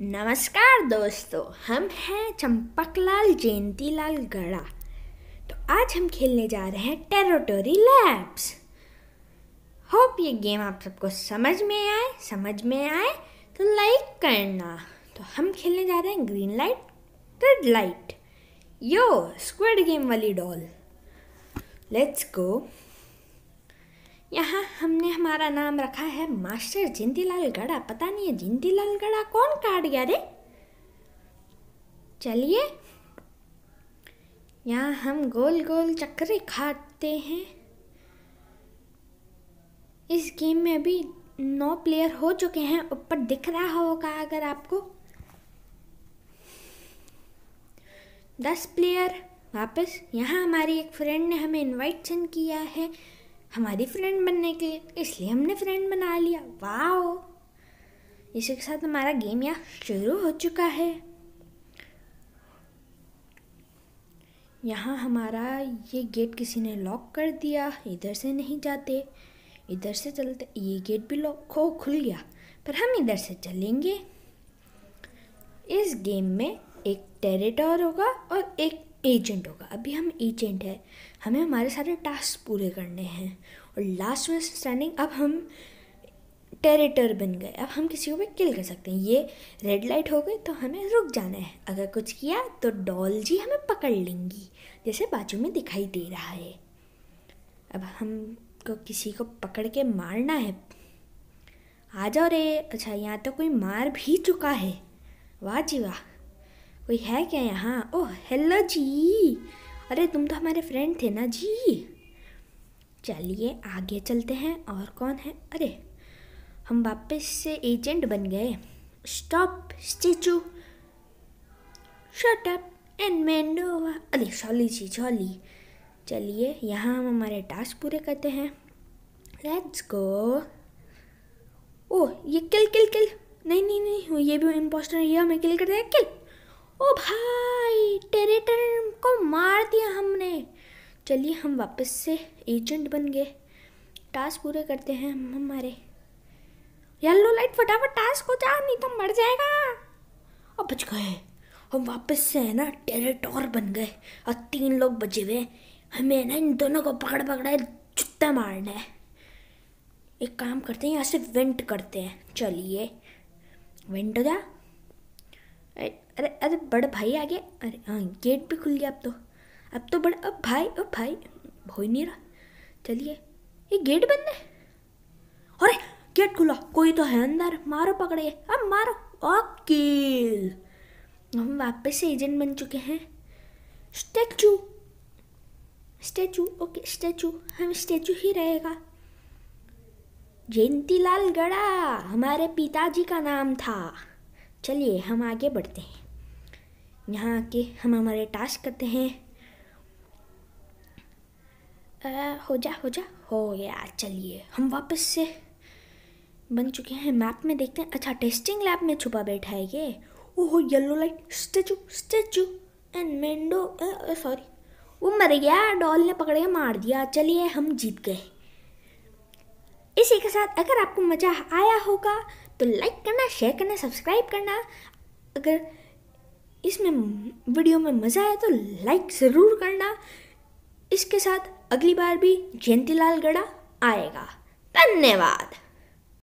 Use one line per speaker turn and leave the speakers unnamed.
नमस्कार दोस्तों हम हैं चंपकलाल जयंतीलाल गढ़ा तो आज हम खेलने जा रहे हैं टेरिटोरी लैब्स होप ये गेम आप सबको समझ में आए समझ में आए तो लाइक करना तो हम खेलने जा रहे हैं green light red light yo squid game वाली डॉल लेट्स गो यहाँ हमने हमारा नाम रखा है मास्टर जिंदीलाल गढ़ा पता नहीं है जिंदीलाल गढ़ा कौन काट गया रे चलिए यहाँ हम गोल गोल चक्कर खाते हैं इस गेम में अभी नौ प्लेयर हो चुके हैं ऊपर दिख रहा होगा अगर आपको दस प्लेयर वापस यहाँ हमारी एक फ्रेंड ने हमें इनवाइट सेंड किया है हमारी फ्रेंड बनने के लिए इसलिए हमने फ्रेंड बना लिया वाह इसी के साथ हमारा गेम यहाँ शुरू हो चुका है यहाँ हमारा ये गेट किसी ने लॉक कर दिया इधर से नहीं जाते इधर से चलते ये गेट भी लॉक हो खुल गया पर हम इधर से चलेंगे इस गेम में एक टेरिटोर होगा और एक एजेंट होगा अभी हम एजेंट है हमें हमारे सारे टास्क पूरे करने हैं और लास्ट में स्टैंडिंग अब हम टेरेटर बन गए अब हम किसी को भी किल कर सकते हैं ये रेड लाइट हो गई तो हमें रुक जाना है अगर कुछ किया तो डॉल जी हमें पकड़ लेंगी जैसे बाजू में दिखाई दे रहा है अब हम को किसी को पकड़ के मारना है आ जाओ रे अच्छा यहाँ तो कोई मार भी चुका है वाह जी वाह कोई है क्या यहाँ ओह हेलो जी अरे तुम तो हमारे फ्रेंड थे ना जी चलिए आगे चलते हैं और कौन है अरे हम वापस से एजेंट बन गए स्टॉप स्टेचू शटअप एंड मैंडो अरे सॉली जी सॉली चलिए यहाँ हम हमारे टास्क पूरे करते हैं लेट्स गो ओह ये किल किल किल नहीं नहीं नहीं ये भी इम्पोस्टर ये हमें किल कर देगा किल ओ भाई टेरेटर को मार दिया हमने चलिए हम वापस से एजेंट बन गए टास्क पूरे करते हैं हम हमारे येलो लाइट फटाफट टास्क को जा नहीं तो मर जाएगा अब बच गए हम वापस से है ना टेरेटोर बन गए और तीन लोग बचे हुए हमें ना इन दोनों को पकड़ पकड़ा जुत्ता मारना है एक काम करते हैं यहाँ से वेंट करते हैं चलिए वेंट हो जा अरे अरे बड़े भाई आ गया अरे हाँ गेट भी खुल गया अब तो अब तो बड़ा अब भाई अब भाई हो ही नहीं रहा चलिए ये गेट बंद है अरे गेट खुला कोई तो है अंदर मारो पकड़े अब मारो ओके हम वापस से एजेंट बन चुके हैं स्टैचू स्टैचू ओके स्टैचू हम स्टैचू ही रहेगा जयंतीलाल गड़ा हमारे पिताजी का नाम था चलिए हम आगे बढ़ते हैं यहाँ आके हम हमारे टास्क करते हैं आ, हो जा हो जा हो गया चलिए हम वापस से बन चुके हैं मैप में देखते हैं अच्छा टेस्टिंग लैब में छुपा बैठा है ये ओहो yellow light statue statue and मेंडो सॉरी वो मर गया डॉल ने पकड़ के मार दिया चलिए हम जीत गए इसी के साथ अगर आपको मज़ा आया होगा तो लाइक करना शेयर करना सब्सक्राइब करना अगर इसमें वीडियो में मज़ा आया तो लाइक ज़रूर करना इसके साथ अगली बार भी जयंतीलाल गढ़ा आएगा धन्यवाद